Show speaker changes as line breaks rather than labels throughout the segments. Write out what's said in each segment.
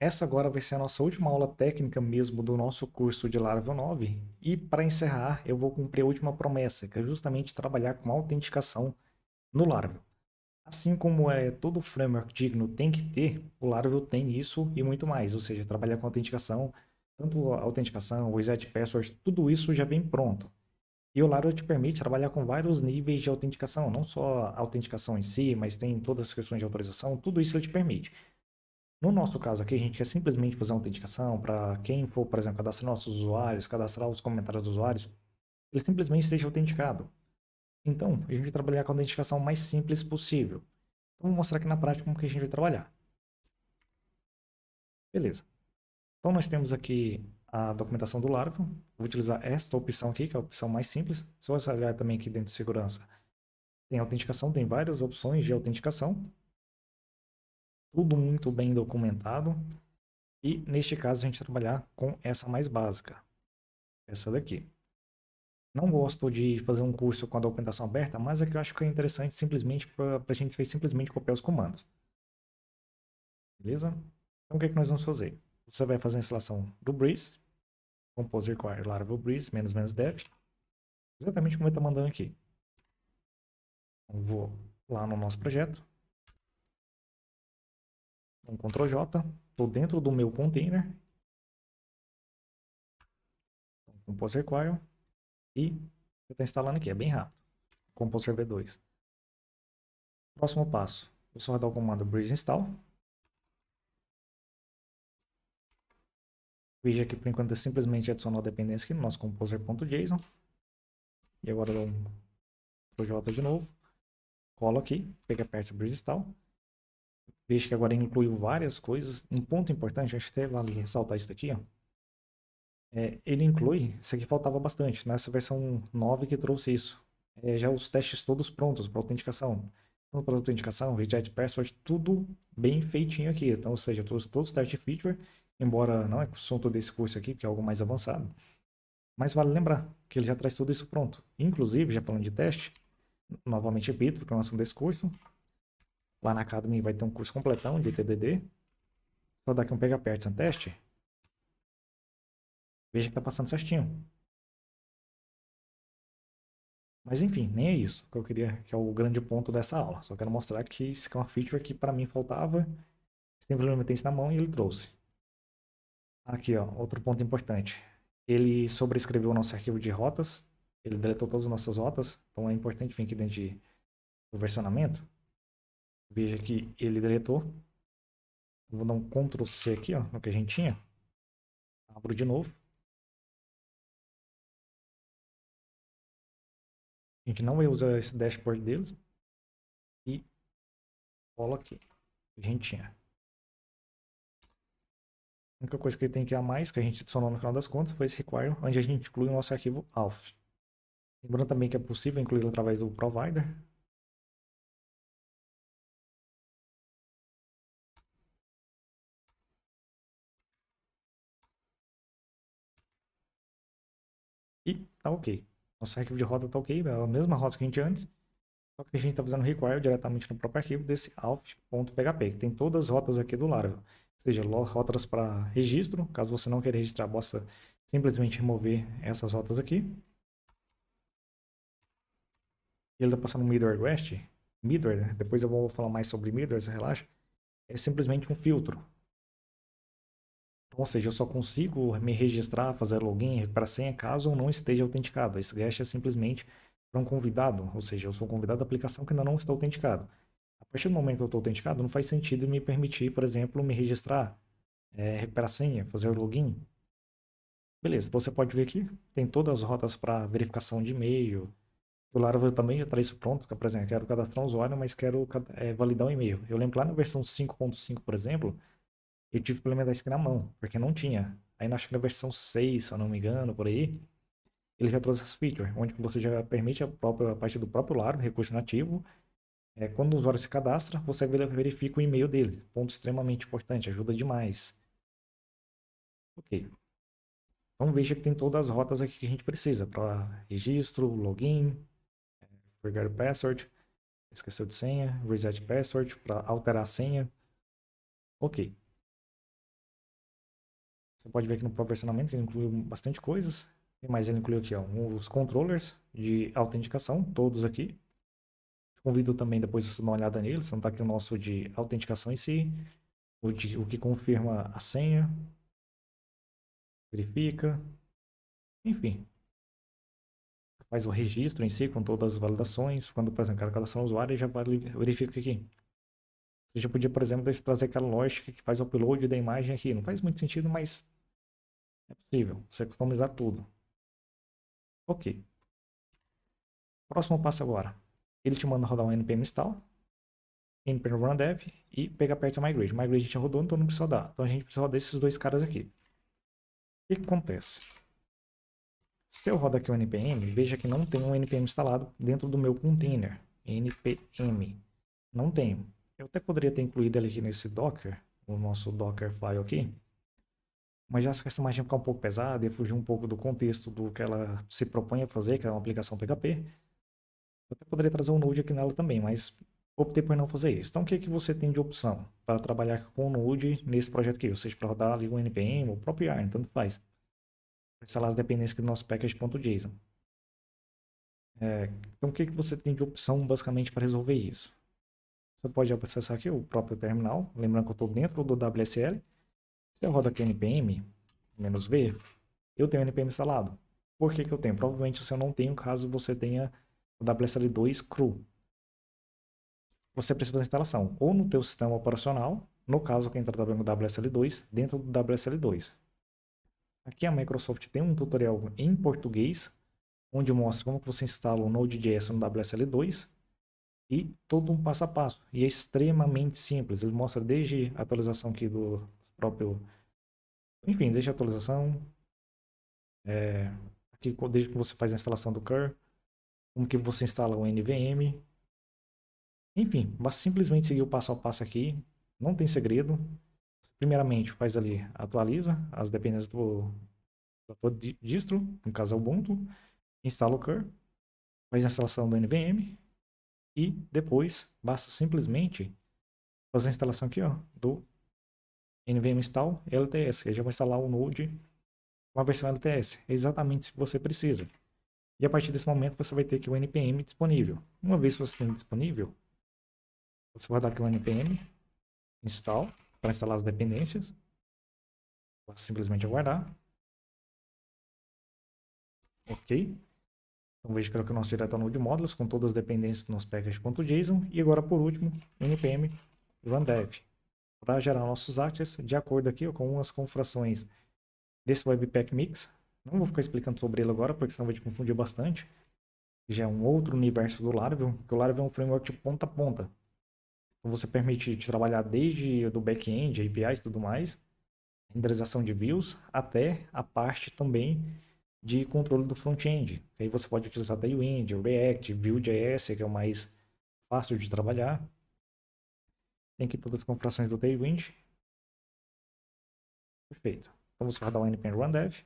Essa agora vai ser a nossa última aula técnica mesmo do nosso curso de Laravel 9. E para encerrar, eu vou cumprir a última promessa, que é justamente trabalhar com autenticação no Laravel. Assim como é todo framework digno tem que ter, o Laravel tem isso e muito mais, ou seja, trabalhar com autenticação, tanto a autenticação, o reset password, tudo isso já vem pronto. E o Laravel te permite trabalhar com vários níveis de autenticação, não só a autenticação em si, mas tem todas as questões de autorização, tudo isso ele te permite. No nosso caso aqui, a gente quer simplesmente fazer uma autenticação para quem for, por exemplo, cadastrar nossos usuários, cadastrar os comentários dos usuários, ele simplesmente esteja autenticado. Então, a gente vai trabalhar com a autenticação mais simples possível. Então, vou mostrar aqui na prática como que a gente vai trabalhar. Beleza. Então, nós temos aqui a documentação do Laravel. Vou utilizar esta opção aqui, que é a opção mais simples. Se você olhar também aqui dentro de segurança, tem autenticação, tem várias opções de autenticação tudo muito bem documentado. E neste caso a gente trabalhar com essa mais básica, essa daqui. Não gosto de fazer um curso com a documentação aberta, mas é que eu acho que é interessante simplesmente para a gente fazer simplesmente copiar os comandos. Beleza? Então o que, é que nós vamos fazer? Você vai fazer a instalação do Breeze, compose require laravel breeze menos menos dev, exatamente como ele está mandando aqui. Então,
vou lá no nosso projeto, um Ctrl J, estou dentro do meu container. Composer
require E já está instalando aqui, é bem rápido. Composer V2. Próximo passo, vou só dar o comando bridge install.
veja que por enquanto é simplesmente adicionar a dependência aqui no nosso
composer.json. E agora eu dou um J de novo. Colo aqui, pega aperta bridge install. Veja que agora incluiu várias coisas. Um ponto importante, acho que até vale ressaltar isso aqui ó. É, ele inclui, isso aqui faltava bastante, nessa né? versão 9 que trouxe isso. É, já os testes todos prontos para autenticação. Então, para autenticação, reject password, tudo bem feitinho aqui. Então, ou seja, todos, todos os testes de feature, embora não é assunto desse curso aqui, porque é algo mais avançado. Mas vale lembrar que ele já traz tudo isso pronto. Inclusive, já falando de teste, novamente repito, que é um assunto desse curso, Lá na Academy vai ter um curso completão de TDD. Só dá aqui um pega perto sem teste. Veja que tá passando certinho. Mas enfim, nem é isso que eu queria, que é o grande ponto dessa aula. Só quero mostrar que isso é uma feature que para mim faltava. Simplesmente tem isso na mão e ele trouxe. Aqui, ó, outro ponto importante. Ele sobrescreveu o nosso arquivo de rotas. Ele deletou todas as nossas rotas. Então é importante vir aqui dentro de, do versionamento Veja que ele deletou. Vou dar um
Ctrl C aqui, ó, no que a gente tinha. Abro de novo. A gente não vai usar esse dashboard deles. E colo aqui. A gente tinha. A
única coisa que ele tem que a mais, que a gente adicionou no final das contas, foi esse require, onde a gente inclui o nosso arquivo alf. Lembrando também que é possível incluí-lo através do provider, tá ok. Nosso arquivo de rota tá ok, é a mesma rota que a gente antes, só que a gente tá fazendo require diretamente no próprio arquivo desse alf.php, que tem todas as rotas aqui do Laravel, ou seja, rotas para registro, caso você não queira registrar, bosta simplesmente remover essas rotas aqui. Ele está passando middleware west, middleware, né? depois eu vou falar mais sobre middleware, relaxa, é simplesmente um filtro, ou seja, eu só consigo me registrar, fazer login, recuperar senha caso eu não esteja autenticado. Esse hash é simplesmente para um convidado, ou seja, eu sou um convidado da aplicação que ainda não está autenticado. A partir do momento que eu estou autenticado, não faz sentido me permitir, por exemplo, me registrar, é, recuperar senha, fazer login. Beleza, você pode ver aqui, tem todas as rotas para verificação de e-mail. O Laravel também já traz isso pronto, por exemplo, eu quero cadastrar um usuário, mas quero é, validar um e-mail. Eu lembro lá na versão 5.5, por exemplo, eu tive que implementar isso aqui na mão, porque não tinha. Aí acho que na versão 6, se eu não me engano, por aí, ele já trouxe essa feature, onde você já permite a, própria, a do próprio lado, recurso nativo. É, quando o usuário se cadastra, você verifica o e-mail dele. Ponto extremamente importante, ajuda demais. Ok. Então veja que tem todas as rotas aqui que a gente precisa para registro, login, forget password, esqueceu de senha, reset password para alterar a senha. Ok. Você pode ver que no próprio versionamento ele incluiu bastante coisas. Mas ele incluiu aqui ó, os controllers de autenticação, todos aqui. Convido também depois você dar uma olhada neles. Então tá aqui o nosso de autenticação em si, o, de, o que confirma a senha, verifica, enfim. Faz o registro em si com todas as validações. Quando, por exemplo, cada cadastrar um usuário, já verifica aqui. Você já podia, por exemplo, trazer aquela lógica que faz o upload da imagem aqui. Não faz muito sentido, mas é possível você customizar tudo. Ok. Próximo passo agora. Ele te manda rodar um npm install, npm run dev e pegar perto da MyGrid. MyGrid a gente já rodou, então não precisa rodar. Então a gente precisa rodar esses dois caras aqui. O que, que acontece? Se eu rodo aqui o npm, veja que não tem um npm instalado dentro do meu container. npm. Não tenho. Eu até poderia ter incluído ele aqui nesse docker, o nosso docker file aqui, mas essa questão mais ficar um pouco pesada e fugir um pouco do contexto do que ela se propõe a fazer, que é uma aplicação PHP, eu até poderia trazer um Node aqui nela também, mas optei por não fazer isso. Então, o que, é que você tem de opção para trabalhar com o Node nesse projeto aqui? Ou seja, para rodar ali o NPM ou o próprio Yarn, tanto faz. Instalar é as dependências do nosso package.json. É, então, o que, é que você tem de opção basicamente para resolver isso? Você pode acessar aqui o próprio terminal, lembrando que eu estou dentro do WSL. Se eu rodo aqui NPM, menos V, eu tenho NPM instalado. Por que, que eu tenho? Provavelmente você não tem, caso você tenha o WSL2 cru. Você precisa da instalação ou no teu sistema operacional, no caso quem está trabalhando com WSL2, dentro do WSL2. Aqui a Microsoft tem um tutorial em português, onde mostra como você instala o Node.js no WSL2 e todo um passo a passo. E é extremamente simples. Ele mostra desde a atualização aqui do próprio. Enfim, deixa a atualização. É, aqui, desde que você faz a instalação do Cur, como que você instala o NVM. Enfim, basta simplesmente seguir o passo a passo aqui. Não tem segredo. Primeiramente, faz ali, atualiza as dependências do, do distro, no caso é Ubuntu, instala o Cur, faz a instalação do NVM e depois basta simplesmente fazer a instalação aqui ó, do nvm install LTS. Eu já vou instalar o Node com a versão LTS. É exatamente o que você precisa. E a partir desse momento você vai ter que o npm disponível. Uma vez que você tem disponível, você vai dar aqui o npm install para instalar as dependências.
Vou simplesmente aguardar.
Ok. Então veja que é o nosso diretório node modules com todas as dependências do nosso package.json. E agora por último, npm rundev para gerar nossos artes de acordo aqui com as configurações desse Webpack Mix. Não vou ficar explicando sobre ele agora, porque senão vai te confundir bastante. Já é um outro universo do Laravel, porque o Laravel é um framework de tipo, ponta a ponta. Então você permite de trabalhar desde do back-end, APIs e tudo mais, renderização de views, até a parte também de controle do front-end. Aí você pode utilizar Tailwind, React, Vue.js, que é o mais fácil de trabalhar. Tem aqui todas as configurações do Tailwind.
Perfeito. Então você vai dar um npm dev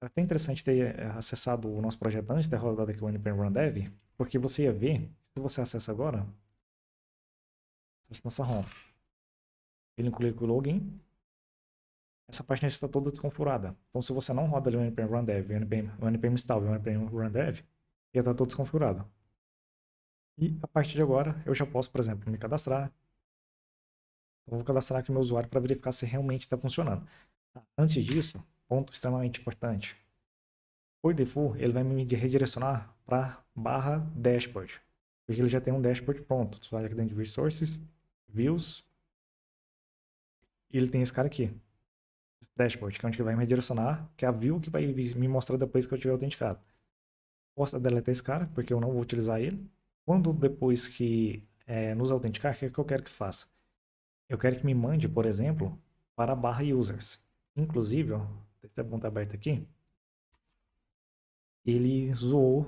é até interessante ter eh, acessado o nosso projeto antes de ter rodado aqui o npm dev porque você ia ver, se você acessa agora, acessa nossa ROM. Ele inclui o login. Essa página está toda desconfigurada. Então, se você não roda ali o npm run o npm, o npm install e o npm dev, ia estar todo desconfigurado. E a partir de agora, eu já posso, por exemplo, me cadastrar. Eu então, vou cadastrar aqui meu usuário para verificar se realmente está funcionando. Tá, antes disso, ponto extremamente importante. Por default, ele vai me redirecionar para barra dashboard. Porque ele já tem um dashboard pronto. Só olha aqui dentro de resources, views. E ele tem esse cara aqui. Esse dashboard, que é onde ele vai me redirecionar, que é a view que vai me mostrar depois que eu tiver autenticado. Posso deletar esse cara, porque eu não vou utilizar ele. Quando depois que é, nos autenticar, o que, é que eu quero que faça? Eu quero que me mande, por exemplo, para a barra users. Inclusive, ó, deixa a ponta aberta aqui, ele zoou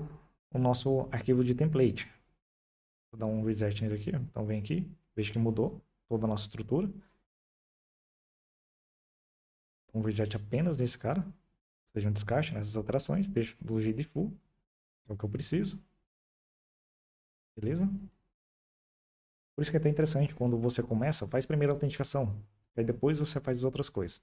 o nosso arquivo de template. Vou dar um reset nele aqui, então vem aqui,
veja que mudou toda a nossa estrutura. Um reset apenas nesse cara, ou seja, um descarte nessas alterações, deixo do jeito de full, é
o que eu preciso. Beleza? Por isso que é até interessante, quando você começa, faz primeiro a autenticação. Aí depois você faz as outras coisas.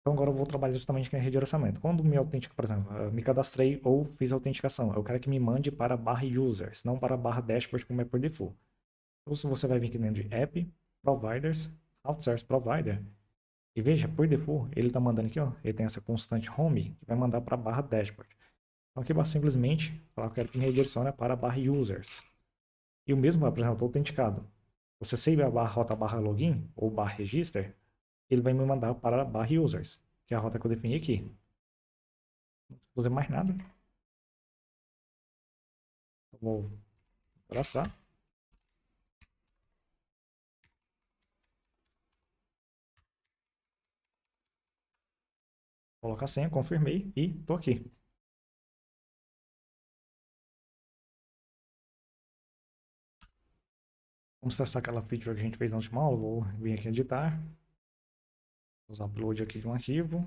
Então agora eu vou trabalhar justamente com a rede de orçamento. Quando me autentico, por exemplo, me cadastrei ou fiz a autenticação, eu quero que me mande para a barra users, não para a barra dashboard como é por default. Então se você vai vir aqui dentro de app, providers, outsource provider, e veja, por default, ele está mandando aqui, ó, ele tem essa constante home, que vai mandar para a barra dashboard. Então aqui eu basta simplesmente falar que eu quero que me redirecione né, para a barra users. E o mesmo vai apresentar o autenticado. Você save a barra, rota barra login ou barra register, ele vai me mandar para a barra users, que é a rota que eu defini aqui. Não vou fazer mais nada. Então,
vou traçar. Colocar a senha, confirmei e estou aqui.
Vamos testar aquela feature que a gente fez na última aula. Vou vir aqui editar. Vamos upload aqui de um arquivo.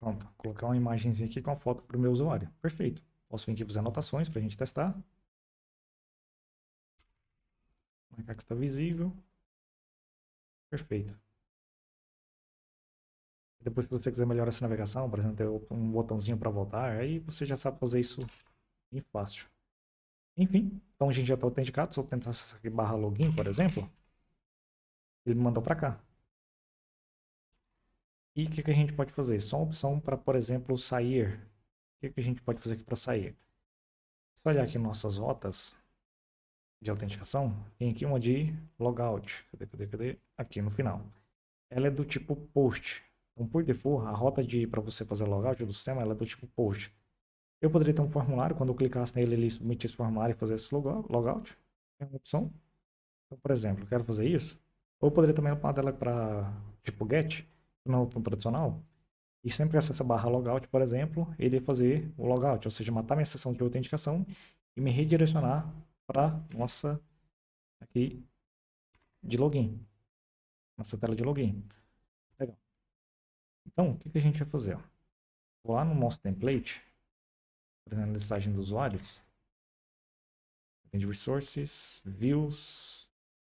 Pronto, colocar uma imagenzinha aqui com a foto para o meu usuário. Perfeito. Posso vir aqui fazer anotações para a gente testar.
Marcar é é que está visível. Perfeito.
Depois, se você quiser melhorar essa navegação, por exemplo, ter um botãozinho para voltar, aí você já sabe fazer isso bem fácil. Enfim, então a gente já está autenticado. Se eu tentar essa aqui, barra login, por exemplo, ele me mandou para cá. E o que, que a gente pode fazer? Só uma opção para, por exemplo, sair. O que, que a gente pode fazer aqui para sair? Se olhar aqui nossas rotas de autenticação, tem aqui uma de logout. Cadê, cadê, cadê? Aqui no final. Ela é do tipo post. Então, por default, a rota de para você fazer logout do sistema ela é do tipo post. Eu poderia ter um formulário, quando eu clicasse nele, ele me o formulário e fazer esse logout. É uma opção. Então, por exemplo, eu quero fazer isso. Ou poderia também uma dela para tipo get, é tão tradicional. E sempre que essa barra logout, por exemplo, ele ia fazer o logout, ou seja, matar minha sessão de autenticação e me redirecionar para nossa aqui de login. Nossa tela de login.
Legal. Então, o que, que a gente vai fazer? Vou lá no nosso template. Por exemplo, listagem dos usuários. tem de resources, views,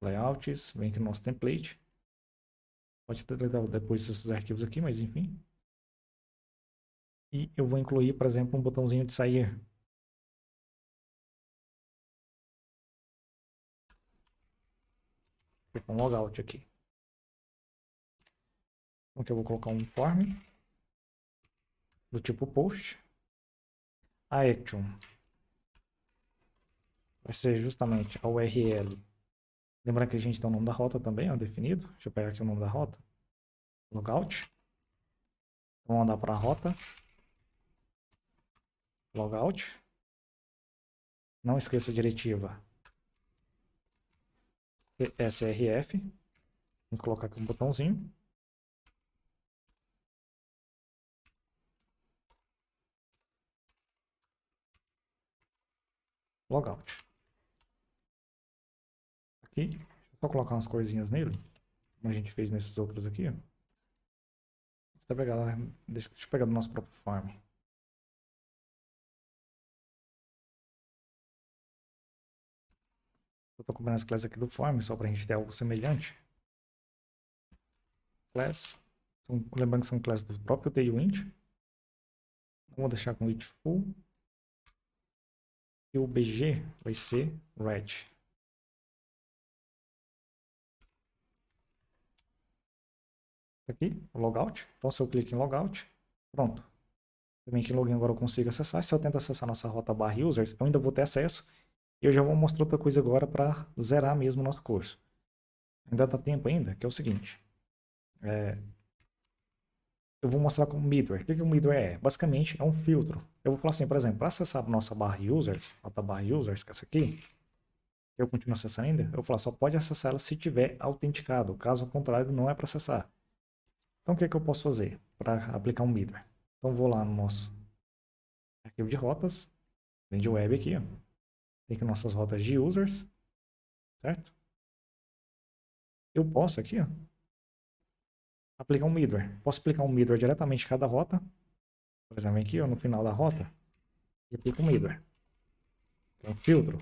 layouts, vem aqui no nosso template. Pode deletar depois esses arquivos aqui, mas enfim. E eu vou incluir, por exemplo, um botãozinho de sair. Tipo um logout aqui.
Então aqui eu vou colocar um form do tipo post action vai ser justamente a URL. Lembrando que a gente tem o nome da rota também, ó, definido. Deixa eu pegar aqui o nome da rota. Logout. Então, vamos andar para a rota. Logout. Não esqueça a diretiva. SRF. Vou colocar aqui um botãozinho. Logout. Aqui, só colocar umas corzinhas nele, como a gente fez nesses outros aqui. Deixa eu pegar, deixa eu pegar do nosso próprio farm. Eu tô combinando as classes aqui do farm, só pra gente ter algo semelhante. Class. São, lembrando que são classes do próprio Tailwind. Vou deixar com it full. E o BG vai ser red. Tá aqui, logout. Então, se eu clico em logout, pronto. Também que login agora eu consigo acessar. Se eu tento acessar nossa rota barra users, eu ainda vou ter acesso. E eu já vou mostrar outra coisa agora para zerar mesmo o nosso curso. Ainda dá tá tempo ainda, que é o seguinte. É, eu vou mostrar como middleware. O que, que o middleware é? Basicamente, é um filtro. Eu vou falar assim, por exemplo, para acessar a nossa barra users, a barra users, que é essa aqui, eu continuo acessando ainda, eu vou falar, só pode acessar ela se tiver autenticado. Caso contrário, não é para acessar. Então, o que, que eu posso fazer para aplicar um middleware? Então, vou lá no nosso arquivo de rotas, dentro de web aqui, ó. Tem aqui nossas rotas de users,
certo? Eu posso aqui, ó,
aplicar um middleware. Posso aplicar um middleware diretamente em cada rota. Por exemplo, aqui ó, no final da rota, e aplico um middleware. Um filtro.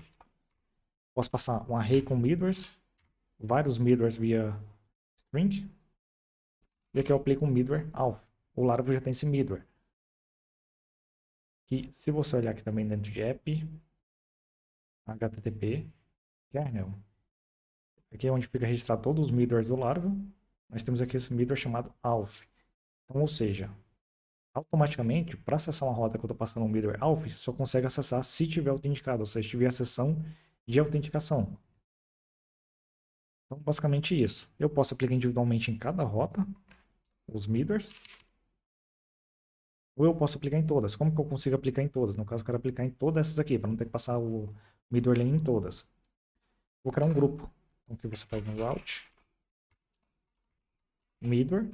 Posso passar um array com middlewares, vários middlewares via string. E aqui eu aplico um middleware alvo. O Laravel já tem esse middleware. Que se você olhar aqui também dentro de app, http kernel. É, né, aqui é onde fica registrado todos os middlewares do Laravel nós temos aqui esse middleware chamado ALF. Então, ou seja, automaticamente, para acessar uma rota que eu estou passando um middleware ALF, só consegue acessar se tiver autenticado, ou seja, se tiver a sessão de autenticação. Então, basicamente isso. Eu posso aplicar individualmente em cada rota os middlewares, ou eu posso aplicar em todas. Como que eu consigo aplicar em todas? No caso, eu quero aplicar em todas essas aqui, para não ter que passar o middleware em todas. Vou criar um grupo. Então, aqui você faz um route. Midor.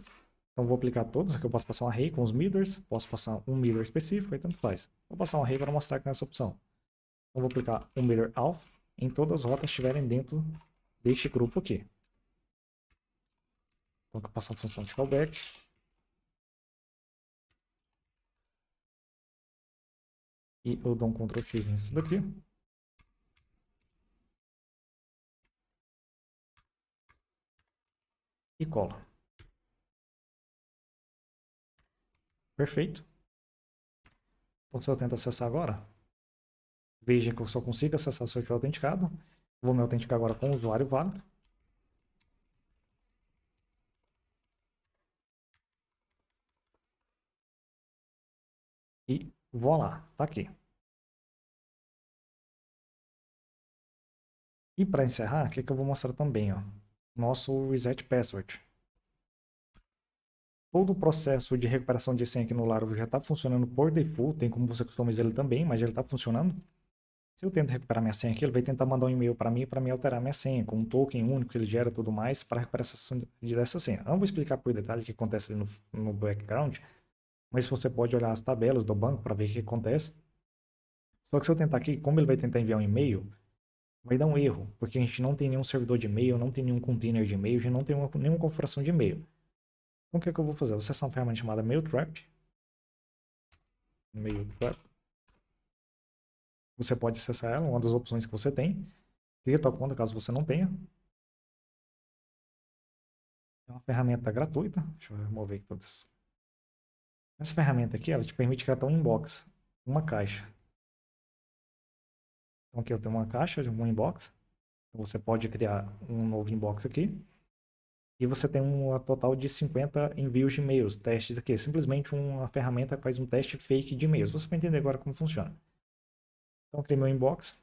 Então vou aplicar todos, aqui eu posso passar um array com os midors, posso passar um midor específico, aí tanto faz. Vou passar um array para mostrar que tem essa opção. Então vou aplicar um midor alpha em todas as rotas que estiverem dentro deste grupo aqui. Então vou
passar a função de callback. E eu dou um Ctrl X nisso daqui. E cola. Perfeito.
Então, se eu tento acessar agora, veja que eu só consigo acessar se eu tiver autenticado. Vou me autenticar agora com o usuário válido.
E vou lá, tá aqui.
E para encerrar, o que, que eu vou mostrar também, ó, nosso reset password. Todo o processo de recuperação de senha aqui no Laravel já está funcionando por default, tem como você customizar ele também, mas ele está funcionando. Se eu tento recuperar minha senha aqui, ele vai tentar mandar um e-mail para mim para me alterar minha senha, com um token único que ele gera tudo mais para recuperação dessa senha. Eu não vou explicar por detalhe o que acontece no, no background, mas você pode olhar as tabelas do banco para ver o que acontece. Só que se eu tentar aqui, como ele vai tentar enviar um e-mail, vai dar um erro, porque a gente não tem nenhum servidor de e-mail, não tem nenhum container de e-mail, a gente não tem uma, nenhuma configuração de e-mail. Então o que, é que eu vou fazer? vou acessar é uma ferramenta chamada MailTrap.
MailTrap. Você pode acessar ela, uma das opções que você tem. Cria tua conta caso você não tenha. É uma ferramenta
gratuita. Deixa eu remover aqui todas. Essa ferramenta aqui, ela te permite criar um inbox, uma caixa. Então aqui eu tenho uma caixa de um inbox. Então você pode criar um novo inbox aqui. E você tem um total de 50 envios de e-mails, testes aqui. Simplesmente uma ferramenta faz um teste fake de e-mails. Você vai entender agora como funciona. Então, criei meu inbox.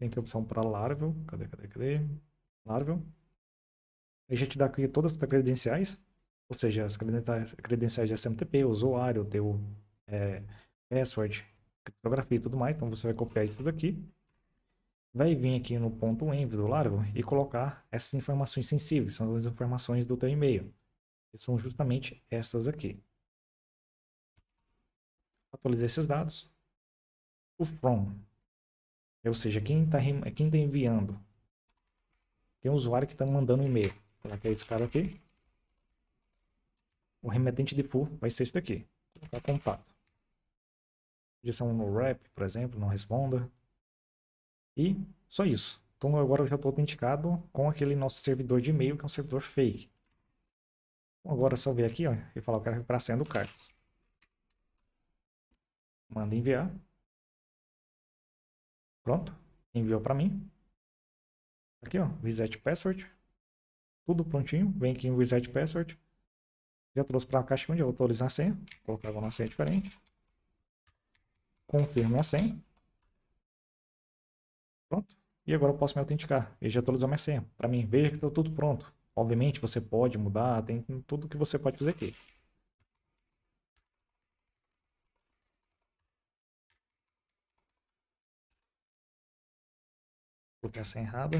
Tem aqui a opção para Laravel. Cadê, cadê, cadê? Laravel. Aí já te dá aqui todas as credenciais. Ou seja, as credenciais de SMTP, usuário, teu é, password, criptografia e tudo mais. Então, você vai copiar isso tudo aqui vai vir aqui no ponto envio do largo e colocar essas informações sensíveis, são as informações do teu e-mail, que são justamente essas aqui. Atualizar esses dados. O from, é, ou seja, quem está quem tá enviando, tem um usuário que está mandando um e-mail, será que é esse cara aqui? O remetente de full vai ser esse daqui, colocar tá contato. Podia ser um no wrap, por exemplo, não responda. E só isso. Então agora eu já estou autenticado com aquele nosso servidor de e-mail, que é um servidor fake. Então, agora é só ver aqui ó, e falar que quero para a senha do Carlos.
Manda enviar. Pronto. Enviou para mim.
Aqui, ó, reset password. Tudo prontinho. Vem aqui em reset password. Já trouxe para a caixa onde eu vou atualizar a senha. Vou colocar uma senha diferente. Confirmo a senha. Pronto. E agora eu posso me autenticar e já atualizar minha senha. Para mim, veja que está tudo pronto. Obviamente, você pode mudar, tem tudo que você pode fazer aqui. Coloquei a senha errada.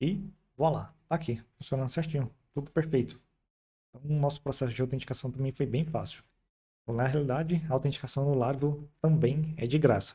E voilà, tá aqui, funcionando certinho, tudo perfeito. Então, o nosso processo de autenticação também foi bem fácil. Na realidade, a autenticação no Largo também é de graça.